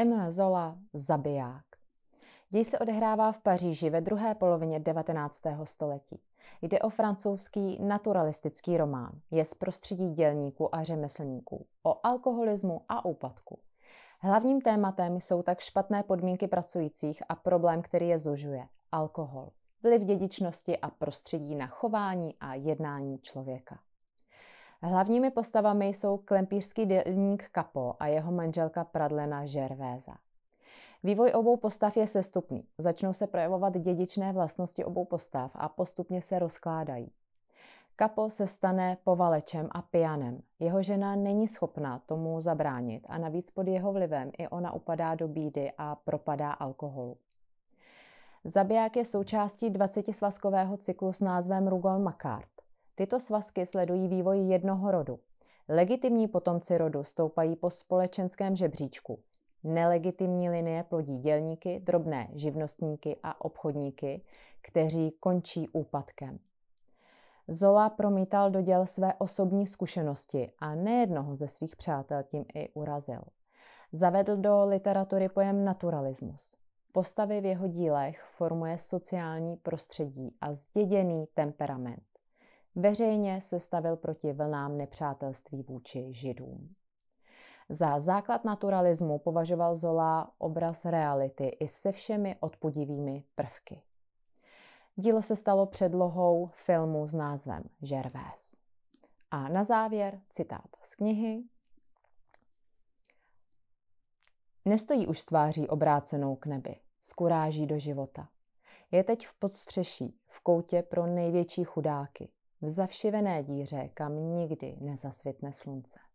Emile Zola Zabiják. Děj se odehrává v Paříži ve druhé polovině 19. století. Jde o francouzský naturalistický román. Je z prostředí dělníků a řemeslníků, o alkoholismu a úpadku. Hlavním tématem jsou tak špatné podmínky pracujících a problém, který je zužuje – alkohol, vliv dědičnosti a prostředí na chování a jednání člověka. Hlavními postavami jsou klempířský dělník Kapo a jeho manželka Pradlena Žervéza. Vývoj obou postav je sestupný. Začnou se projevovat dědičné vlastnosti obou postav a postupně se rozkládají. Kapo se stane povalečem a pijanem. Jeho žena není schopná tomu zabránit a navíc pod jeho vlivem i ona upadá do bídy a propadá alkoholu. Zabiják je součástí 20-svazkového cyklu s názvem Rugal Makart. Tyto svazky sledují vývoj jednoho rodu. Legitimní potomci rodu stoupají po společenském žebříčku. Nelegitimní linie plodí dělníky, drobné živnostníky a obchodníky, kteří končí úpadkem. Zola promítal do děl své osobní zkušenosti a nejednoho ze svých přátel tím i urazil. Zavedl do literatury pojem naturalismus. Postavy v jeho dílech formuje sociální prostředí a zděděný temperament. Veřejně se stavil proti vlnám nepřátelství vůči židům. Za základ naturalismu považoval Zola obraz reality i se všemi odpudivými prvky. Dílo se stalo předlohou filmu s názvem Žervés. A na závěr citát z knihy. Nestojí už s tváří obrácenou k nebi, skuráží do života. Je teď v podstřeší, v koutě pro největší chudáky, v zavšivené díře, kam nikdy nezasvitne slunce.